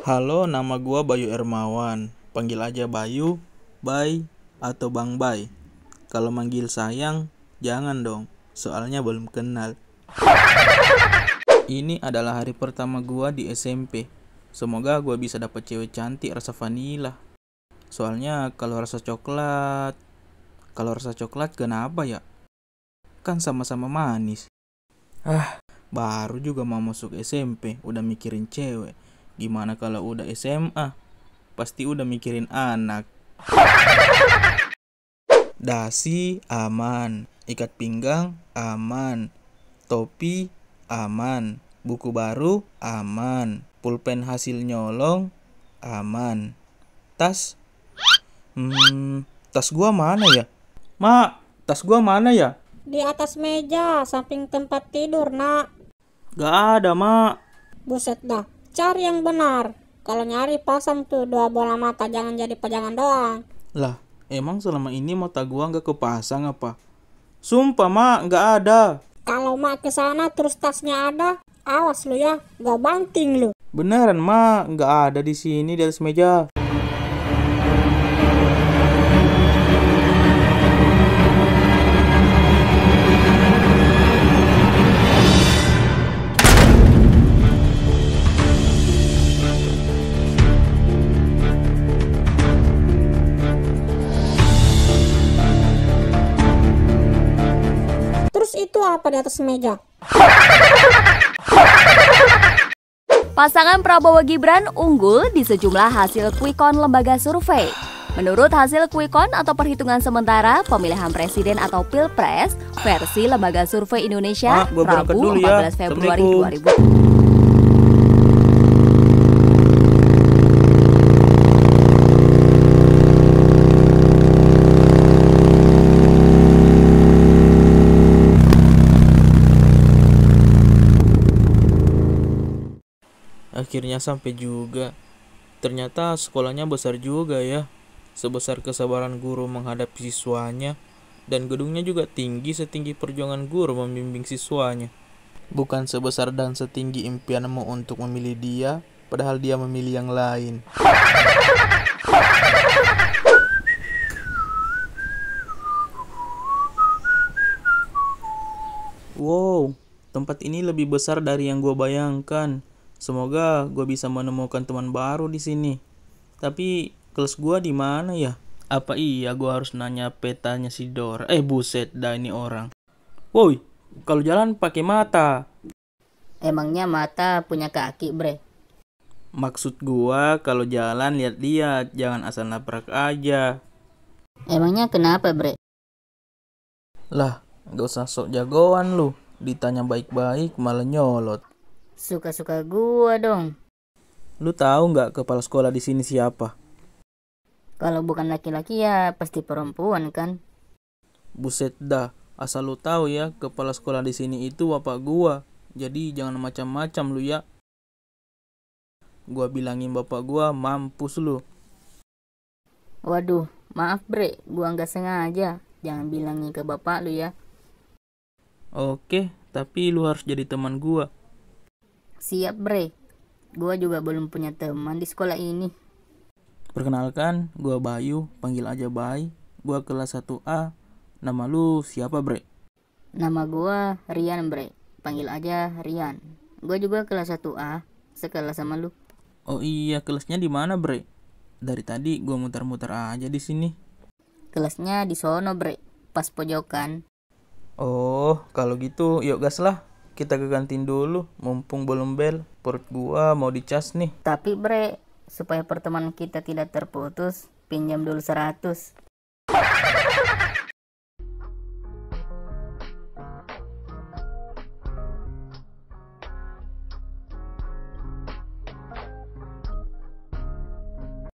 Halo, nama gua Bayu Ermawan. Panggil aja Bayu, Bay, atau Bang Bay. Kalau manggil sayang, jangan dong, soalnya belum kenal. Ini adalah hari pertama gua di SMP. Semoga gua bisa dapat cewek cantik rasa vanila. Soalnya kalau rasa coklat, kalau rasa coklat kenapa ya? Kan sama-sama manis. Ah, baru juga mau masuk SMP, udah mikirin cewek. Gimana kalau udah SMA? Pasti udah mikirin anak. Dasi aman, ikat pinggang aman, topi aman, buku baru aman, pulpen hasil nyolong aman. Tas Hmm, tas gua mana ya? Ma, tas gua mana ya? Di atas meja, samping tempat tidur, Nak. Gak ada, Ma. Buset dah, cari yang benar. Kalau nyari pasang tuh dua bola mata, jangan jadi pajangan doang. Lah, emang selama ini mata gua nggak kepasang apa? Sumpah mak, nggak ada. Kalau mak ke sana terus tasnya ada, awas lu ya, gak banting lu. Beneran mak, nggak ada di sini di atas meja. itu apa di atas meja? Pasangan Prabowo Gibran unggul di sejumlah hasil quick count lembaga survei. Menurut hasil quick count atau perhitungan sementara pemilihan presiden atau pilpres versi Lembaga Survei Indonesia ah, Rabu 14 ya. Februari 2020. Akhirnya sampai juga. Ternyata sekolahnya besar juga ya. Sebesar kesabaran guru menghadapi siswanya dan gedungnya juga tinggi setinggi perjuangan guru membimbing siswanya. Bukan sebesar dan setinggi impianmu untuk memilih dia, padahal dia memilih yang lain. Wow, tempat ini lebih besar dari yang gue bayangkan. Semoga gue bisa menemukan teman baru di sini. Tapi kelas gue di mana ya? Apa iya gue harus nanya petanya si Dora? Eh buset dah ini orang. Woi, kalau jalan pakai mata. Emangnya mata punya kaki, bre? Maksud gue kalau jalan lihat-lihat, jangan asal nabrak aja. Emangnya kenapa, bre? Lah, gak usah sok jagoan lu. Ditanya baik-baik malah nyolot. Suka-suka gua dong. Lu tahu nggak kepala sekolah di sini siapa? Kalau bukan laki-laki ya pasti perempuan kan? Buset dah, asal lu tahu ya kepala sekolah di sini itu bapak gua. Jadi jangan macam-macam lu ya. Gua bilangin bapak gua mampus lu. Waduh, maaf bre, gua nggak sengaja. Jangan bilangin ke bapak lu ya. Oke, tapi lu harus jadi teman gua. Siap bre, gue juga belum punya teman di sekolah ini. Perkenalkan, gue Bayu, panggil aja Bay. Gue kelas 1A, nama lu siapa bre? Nama gue Rian bre, panggil aja Rian. Gue juga kelas 1A, sekelas sama lu. Oh iya, kelasnya di mana bre? Dari tadi gue muter-muter aja di sini. Kelasnya di sono bre, pas pojokan. Oh, kalau gitu yuk gas lah kita ke kantin dulu, mumpung belum bel. Perut gua mau dicas nih. Tapi bre, supaya pertemanan kita tidak terputus, pinjam dulu seratus.